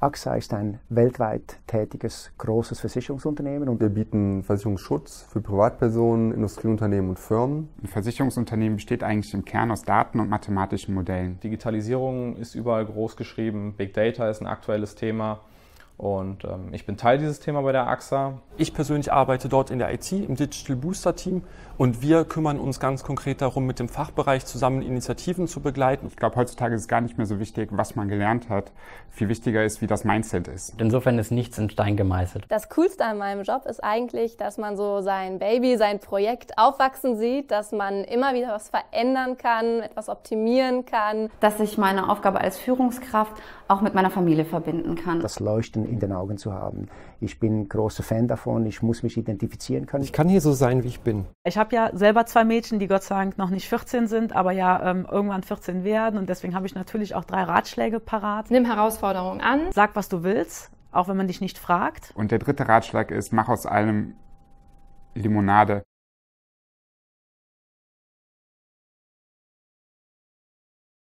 AXA ist ein weltweit tätiges großes Versicherungsunternehmen. Und wir bieten Versicherungsschutz für Privatpersonen, Industrieunternehmen und Firmen. Ein Versicherungsunternehmen besteht eigentlich im Kern aus Daten und mathematischen Modellen. Digitalisierung ist überall groß geschrieben. Big Data ist ein aktuelles Thema. Und ähm, ich bin Teil dieses Thema bei der AXA. Ich persönlich arbeite dort in der IT, im Digital Booster Team. Und wir kümmern uns ganz konkret darum, mit dem Fachbereich zusammen Initiativen zu begleiten. Ich glaube, heutzutage ist es gar nicht mehr so wichtig, was man gelernt hat. Viel wichtiger ist, wie das Mindset ist. Insofern ist nichts in Stein gemeißelt. Das Coolste an meinem Job ist eigentlich, dass man so sein Baby, sein Projekt aufwachsen sieht, dass man immer wieder was verändern kann, etwas optimieren kann. Dass ich meine Aufgabe als Führungskraft auch mit meiner Familie verbinden kann. Das Leuchten in den Augen zu haben. Ich bin großer Fan davon, ich muss mich identifizieren können. Ich kann hier so sein, wie ich bin. Ich habe ja selber zwei Mädchen, die Gott sei Dank noch nicht 14 sind, aber ja ähm, irgendwann 14 werden und deswegen habe ich natürlich auch drei Ratschläge parat. Nimm Herausforderungen an. Sag, was du willst, auch wenn man dich nicht fragt. Und der dritte Ratschlag ist, mach aus allem Limonade.